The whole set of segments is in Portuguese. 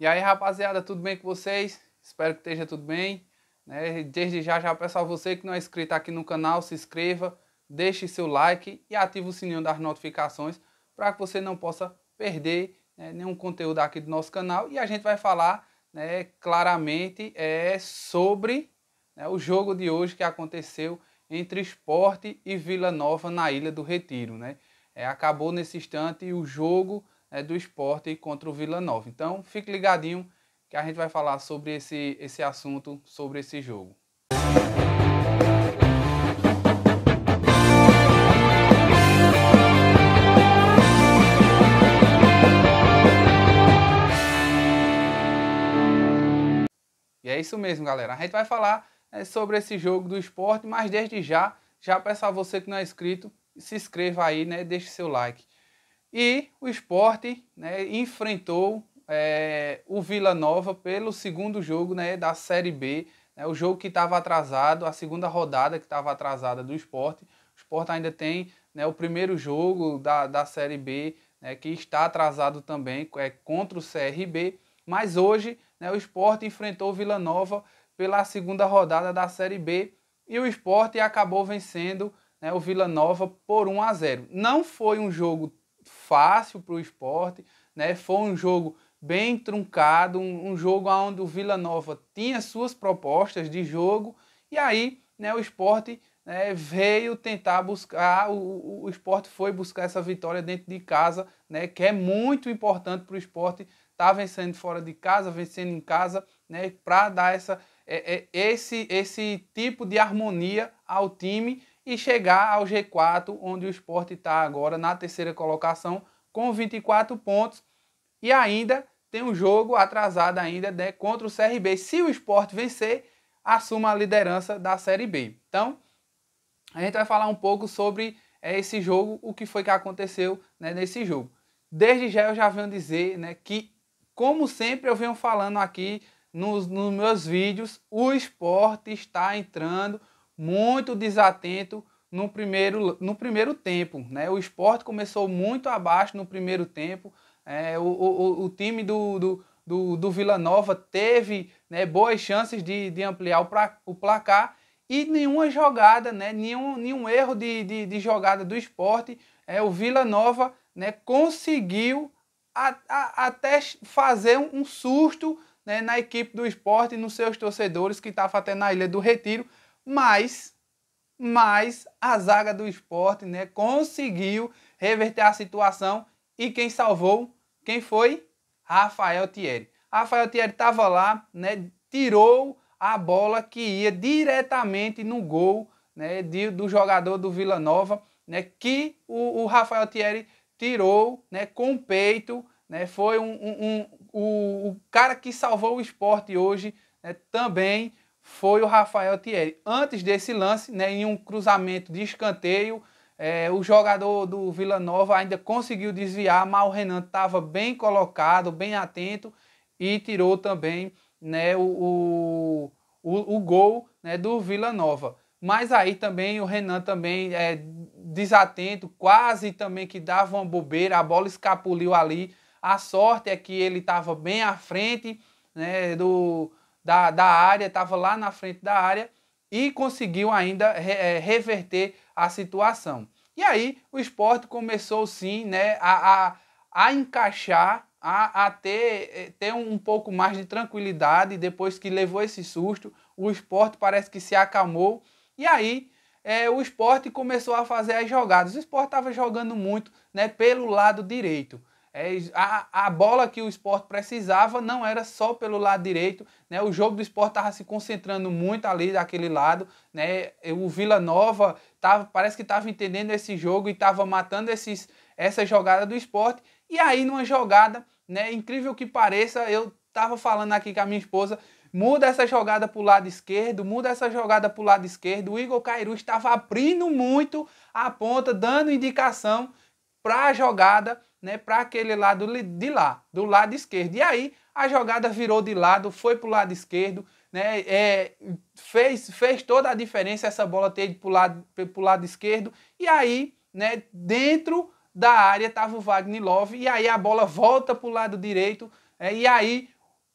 E aí, rapaziada, tudo bem com vocês? Espero que esteja tudo bem. Né? Desde já, já peço a você que não é inscrito aqui no canal, se inscreva, deixe seu like e ative o sininho das notificações para que você não possa perder né, nenhum conteúdo aqui do nosso canal. E a gente vai falar né, claramente é, sobre né, o jogo de hoje que aconteceu entre Esporte e Vila Nova na Ilha do Retiro. Né? É, acabou nesse instante o jogo né, do esporte contra o Vila Nova. Então fique ligadinho que a gente vai falar sobre esse, esse assunto, sobre esse jogo. E é isso mesmo, galera. A gente vai falar né, sobre esse jogo do esporte, mas desde já, já peço a você que não é inscrito, se inscreva aí, né? Deixe seu like. E o esporte né, enfrentou é, o Vila Nova pelo segundo jogo né, da Série B, né, o jogo que estava atrasado, a segunda rodada que estava atrasada do esporte. O esporte ainda tem né, o primeiro jogo da, da Série B, né, que está atrasado também, é contra o CRB. Mas hoje né, o esporte enfrentou o Vila Nova pela segunda rodada da Série B e o esporte acabou vencendo né, o Vila Nova por 1 a 0. Não foi um jogo fácil para o esporte. Né? Foi um jogo bem truncado, um, um, jogo onde o Vila Nova tinha suas propostas de jogo, e aí né, o esporte né, veio tentar buscar, o, o esporte foi buscar essa vitória dentro de casa, né, que é muito importante para o esporte estar tá vencendo fora de casa, vencendo em casa, né, para dar essa, é, é, esse, esse tipo de harmonia ao time e chegar ao G4, onde o esporte está agora na terceira colocação com 24 pontos. E ainda tem um jogo atrasado ainda né, contra o CRB. Se o esporte vencer, assuma a liderança da Série B. Então, a gente vai falar um pouco sobre é, esse jogo, o que foi que aconteceu né, nesse jogo. Desde já eu já venho dizer né, que, como sempre eu venho falando aqui nos, nos meus vídeos, o esporte está entrando muito desatento no primeiro, no primeiro tempo. Né? O esporte começou muito abaixo no primeiro tempo. É, o, o, o, time do, do, do, do Vila Nova teve né, boas chances de, de ampliar o, pra, o placar e nenhuma jogada, né, nenhum, nenhum erro de, de, de jogada do esporte. É, o Vila Nova né, conseguiu a, a, até fazer um, susto né, na equipe do esporte e nos seus torcedores que estavam até na Ilha do Retiro mas, mas a zaga do esporte né, conseguiu reverter a situação e quem salvou, quem foi? Rafael Thierry. Rafael Thierry estava lá, né, tirou a bola que ia diretamente no gol né, de, do jogador do Vila Nova, né, que o, o Rafael Thierry tirou né, com o peito, né, foi um, um, um o, o, cara que salvou o esporte hoje, né, também foi o Rafael Thierry. Antes desse lance, né, em um cruzamento de escanteio, é, o jogador do Vila Nova ainda conseguiu desviar, mas o Renan estava bem colocado, bem atento e tirou também né, o, o, o gol né, do Vila Nova. Mas aí também o Renan também é desatento, quase também que dava uma bobeira, a bola escapuliu ali. A sorte é que ele estava bem à frente né, do, da, da área, estava lá na frente da área e conseguiu ainda re, eh, reverter a situação. E aí o esporte começou sim né, a, a, a encaixar, a, a ter, eh, ter um pouco mais de tranquilidade depois que levou esse susto. O esporte parece que se acalmou. E aí é, o esporte começou a fazer as jogadas. O esporte estava jogando muito né, pelo lado direito. É, a, a bola que o esporte precisava não era só pelo lado direito, né? O jogo do esporte estava se concentrando muito ali daquele lado, né? O Vila Nova tava, tá, parece que estava entendendo esse jogo e estava matando esses, essa jogada do esporte. E aí, numa jogada, né? Incrível que pareça, eu estava falando aqui com a minha esposa, muda essa jogada para o lado esquerdo, muda essa jogada para o lado esquerdo. O Igor Cairu estava abrindo muito a ponta, dando indicação para a jogada né, para aquele lado de lá, do lado esquerdo. E aí a jogada virou de lado, foi para o lado esquerdo, né, é, fez, fez toda a diferença essa bola ter ido para o lado, pro lado esquerdo. E aí, né, dentro da área estava o Wagner Love, e aí a bola volta para o lado direito, é, e aí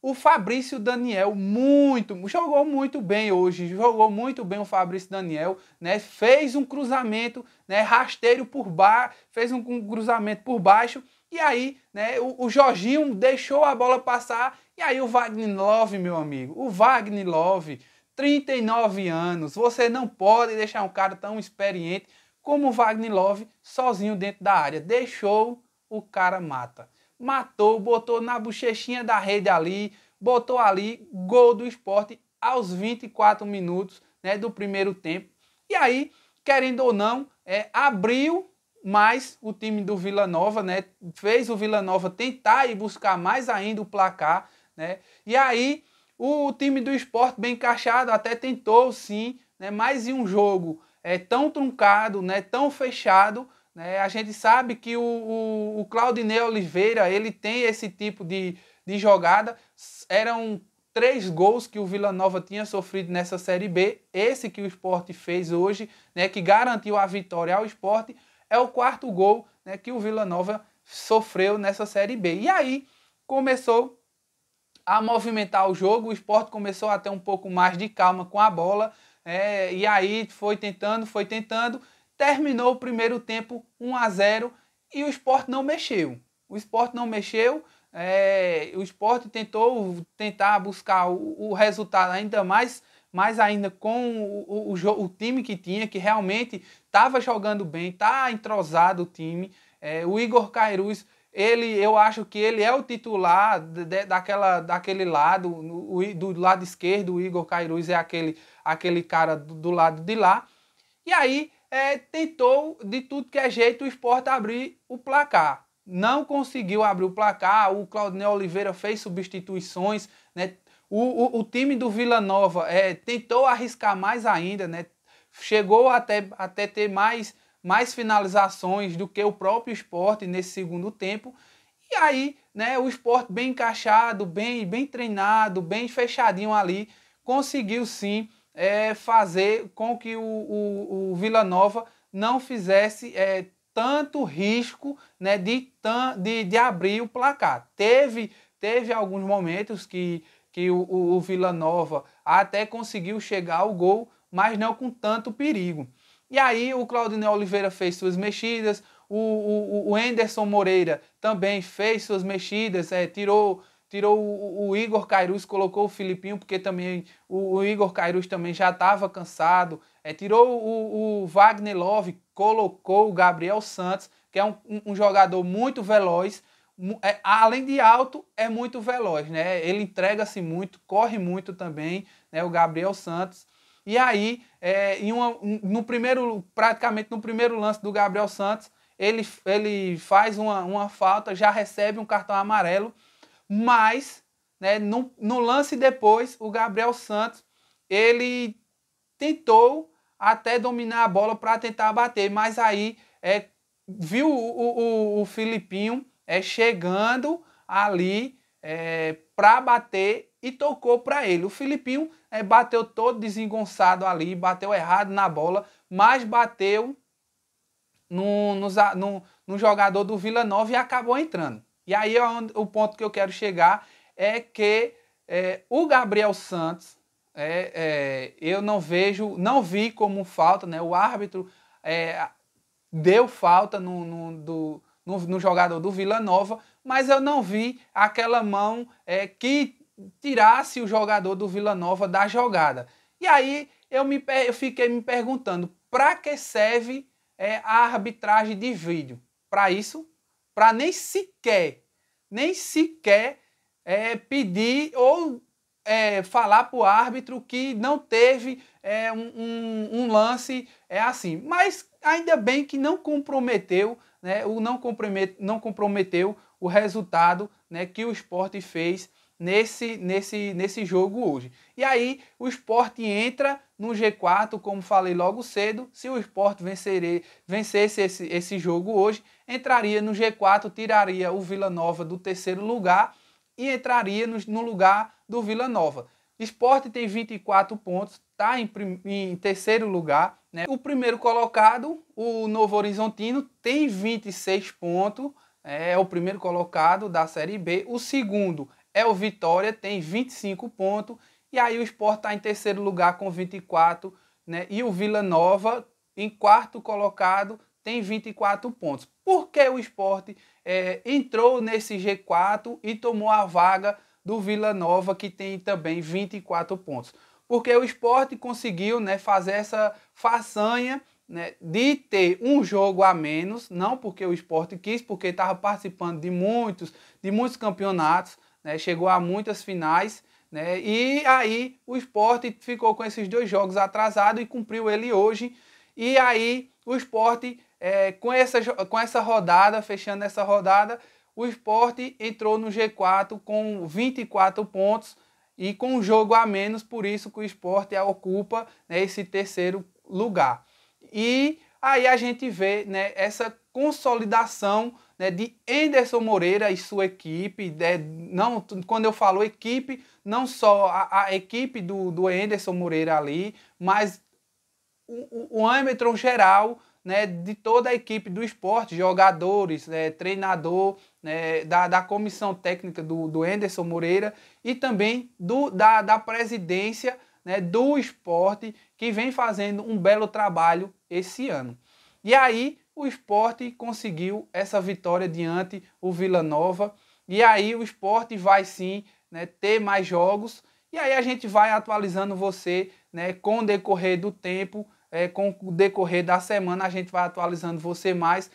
o Fabrício Daniel muito, jogou muito bem hoje, jogou muito bem o Fabrício Daniel, né? Fez um cruzamento, né, rasteiro por baixo, fez um cruzamento por baixo e aí, né, o, o Jorginho deixou a bola passar e aí o Wagner Love, meu amigo, o Wagner Love, 39 anos, você não pode deixar um cara tão experiente como o Wagner Love sozinho dentro da área. Deixou o cara mata matou, botou na bochechinha da rede ali, botou ali, gol do esporte aos 24 minutos né, do primeiro tempo. E aí, querendo ou não, é, abriu mais o time do Vila Nova, né, fez o Vila Nova tentar e buscar mais ainda o placar. Né, e aí, o time do esporte, bem encaixado, até tentou sim, né, mas em um jogo é, tão truncado, né, tão fechado, né? A gente sabe que o, o, o Claudinei Oliveira ele tem esse tipo de, de jogada. Eram três gols que o Vila Nova tinha sofrido nessa Série B. Esse que o esporte fez hoje, né, que garantiu a vitória ao esporte, é o quarto gol né, que o Vila Nova sofreu nessa Série B. E aí começou a movimentar o jogo, o esporte começou a ter um pouco mais de calma com a bola. É, e aí foi tentando, foi tentando, Terminou o primeiro tempo 1 a 0 e o esporte não mexeu. O esporte não mexeu. É, o esporte tentou tentar buscar o, o, resultado ainda mais, mais ainda com o, o, o time que tinha, que realmente estava jogando bem, está entrosado o time. É, o Igor Cairuz, ele, eu acho que ele é o titular de, daquela, daquele lado, no, do lado esquerdo, o Igor Cairuz é aquele, aquele cara do, do lado de lá. E aí é, tentou de tudo que é jeito o esporte abrir o placar. Não conseguiu abrir o placar, o Claudinei Oliveira fez substituições, né? o, o, o, time do Vila Nova é, tentou arriscar mais ainda, né? chegou até, até ter mais, mais finalizações do que o próprio esporte nesse segundo tempo. E aí, né, o esporte bem encaixado, bem, bem treinado, bem fechadinho ali, conseguiu sim é, fazer com que o, o, o, Vila Nova não fizesse é, tanto risco né, de, de, de abrir o placar. Teve, teve alguns momentos que, que o, o, o Vila Nova até conseguiu chegar ao gol, mas não com tanto perigo. E aí o Claudinei Oliveira fez suas mexidas, o, o, o Anderson Moreira também fez suas mexidas, é, tirou tirou o, o Igor Cairuz, colocou o Filipinho, porque também o, o Igor Cairuz também já estava cansado, é, tirou o, o Wagner Love, colocou o Gabriel Santos, que é um, um, um jogador muito veloz, é, além de alto, é muito veloz, né? Ele entrega-se muito, corre muito também, né? O Gabriel Santos. E aí, é, em uma, no primeiro, praticamente no primeiro lance do Gabriel Santos, ele, ele faz uma, uma falta, já recebe um cartão amarelo mas né, no, no lance depois, o Gabriel Santos ele tentou até dominar a bola para tentar bater, mas aí é, viu o, o, o Filipinho é, chegando ali é, para bater e tocou para ele. O Filipinho é, bateu todo desengonçado ali, bateu errado na bola, mas bateu no, no, no, no jogador do Vila Nova e acabou entrando. E aí é onde, o ponto que eu quero chegar é que é, o Gabriel Santos, é, é eu não vejo, não vi como falta, né? O árbitro é, deu falta no, no, do, no, no, jogador do Vila Nova, mas eu não vi aquela mão é, que tirasse o jogador do Vila Nova da jogada. E aí eu, me, eu fiquei me perguntando para que serve é, a arbitragem de vídeo? Para isso? para nem sequer, nem sequer é, pedir ou é, falar para o árbitro que não teve é, um, um, um, lance é assim. Mas ainda bem que não comprometeu, né, o não, compromete, não comprometeu o resultado né, que o esporte fez nesse, nesse, nesse jogo hoje. E aí o esporte entra no G4, como falei logo cedo. Se o esporte vencesse esse, esse jogo hoje, entraria no G4, tiraria o Vila Nova do terceiro lugar e entraria no, no lugar do Vila Nova. Esporte tem 24 pontos, está em, em, terceiro lugar. Né? O primeiro colocado, o Novo Horizontino, tem 26 pontos, é, é o primeiro colocado da Série B. O segundo é o Vitória, tem 25 pontos. E aí o Sport está em terceiro lugar com 24, né? E o Vila Nova, em quarto colocado, tem 24 pontos. Por que o Sport é, entrou nesse G4 e tomou a vaga do Vila Nova, que tem também 24 pontos? Porque o Sport conseguiu né, fazer essa façanha né, de ter um jogo a menos, não porque o esporte quis, porque estava participando de muitos, de muitos campeonatos, né? chegou a muitas finais. Né? E aí o esporte ficou com esses dois jogos atrasado e cumpriu ele hoje. E aí o esporte, é, com, essa, com essa rodada, fechando essa rodada, o esporte entrou no G4 com 24 pontos e com um jogo a menos, por isso que o esporte é, ocupa né, esse terceiro lugar. E aí a gente vê né, essa consolidação né, de Anderson Moreira e sua equipe. Né, não, quando eu falo equipe, não só a, a equipe do, do Anderson Moreira ali, mas o, o geral né, de toda a equipe do esporte, jogadores, né, treinador, né, da, da comissão técnica do, do Anderson Moreira e também do, da, da presidência né, do esporte, que vem fazendo um belo trabalho esse ano. E aí, o esporte conseguiu essa vitória diante o Vila Nova. E aí o esporte vai sim né, ter mais jogos. E aí a gente vai atualizando você né, com o decorrer do tempo, é, com o decorrer da semana, a gente vai atualizando você mais.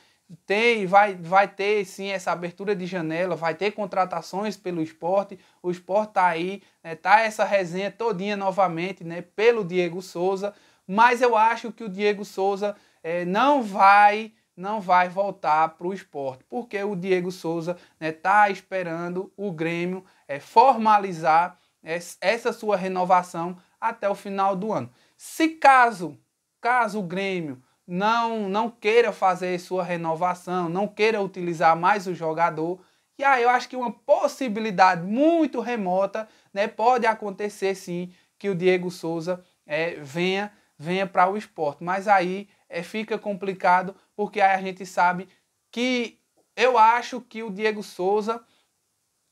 Tem, vai, vai ter sim essa abertura de janela, vai ter contratações pelo esporte. O esporte está aí, né, tá essa resenha todinha novamente né, pelo Diego Souza. Mas eu acho que o Diego Souza é, não vai não vai voltar para o esporte, porque o Diego Souza está né, tá esperando o Grêmio é, formalizar essa sua renovação até o final do ano. Se caso, caso o Grêmio não, não queira fazer sua renovação, não queira utilizar mais o jogador, e aí eu acho que uma possibilidade muito remota, né, pode acontecer sim que o Diego Souza é, venha venha para o esporte, mas aí é, fica complicado, porque aí a gente sabe que eu acho que o Diego Souza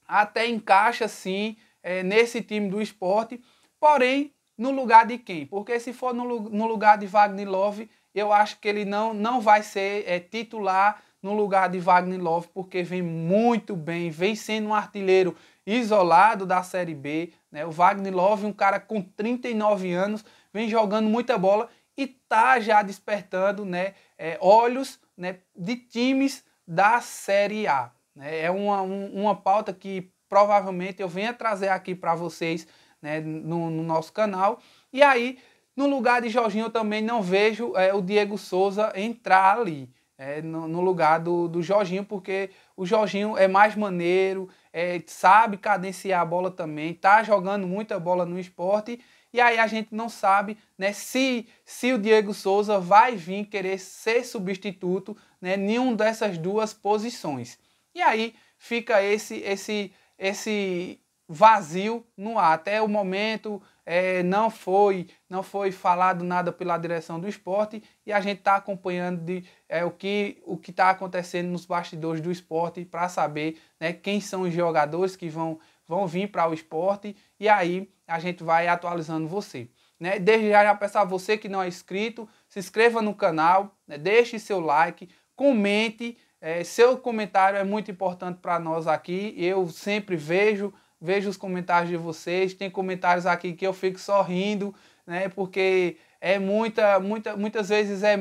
até encaixa sim é, nesse time do esporte, porém no lugar de quem? Porque se for no, no lugar de Wagner Love, eu acho que ele não, não vai ser é, titular no lugar de Wagner Love, porque vem muito bem, vem sendo um artilheiro isolado da Série B. Né? O Wagner Love, um cara com 39 anos, vem jogando muita bola e tá já despertando né, é, olhos né, de times da Série A. Né? É uma, um, uma pauta que provavelmente eu venha trazer aqui para vocês né, no, no, nosso canal. E aí, no lugar de Jorginho, eu também não vejo é, o Diego Souza entrar ali. É, no, no, lugar do, do Jorginho, porque o Jorginho é mais maneiro, é, sabe cadenciar a bola também, tá jogando muita bola no esporte e aí a gente não sabe né, se, se o Diego Souza vai vir querer ser substituto né, nenhuma dessas duas posições. E aí fica esse, esse, esse vazio no ar. Até o momento é, não foi não foi falado nada pela direção do esporte e a gente está acompanhando de, é, o que o que está acontecendo nos bastidores do esporte para saber né, quem são os jogadores que vão vão vir para o esporte e aí a gente vai atualizando você. Né? Desde já, já peço a você que não é inscrito, se inscreva no canal, né? deixe seu like, comente. É, seu comentário é muito importante para nós aqui. Eu sempre vejo, vejo os comentários de vocês. Tem comentários aqui que eu fico sorrindo, né? Porque é muita, muita, muitas vezes é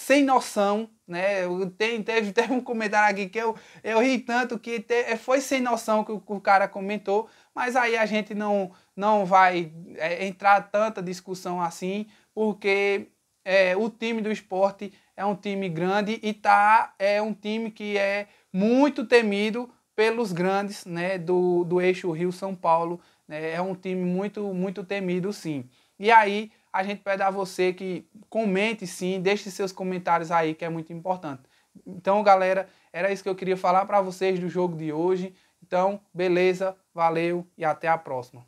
sem noção, né? Tem, teve, teve um comentário aqui que eu, eu ri tanto que te, é, foi sem noção que o, o, cara comentou, mas aí a gente não, não vai é, entrar tanta discussão assim, porque é, o time do esporte é um time grande e tá, é um time que é muito temido pelos grandes né, do, do eixo Rio-São Paulo. Né? É um time muito, muito temido, sim. E aí a gente pede a você que comente sim, deixe seus comentários aí, que é muito importante. Então, galera, era isso que eu queria falar para vocês do jogo de hoje. Então, beleza, valeu e até a próxima.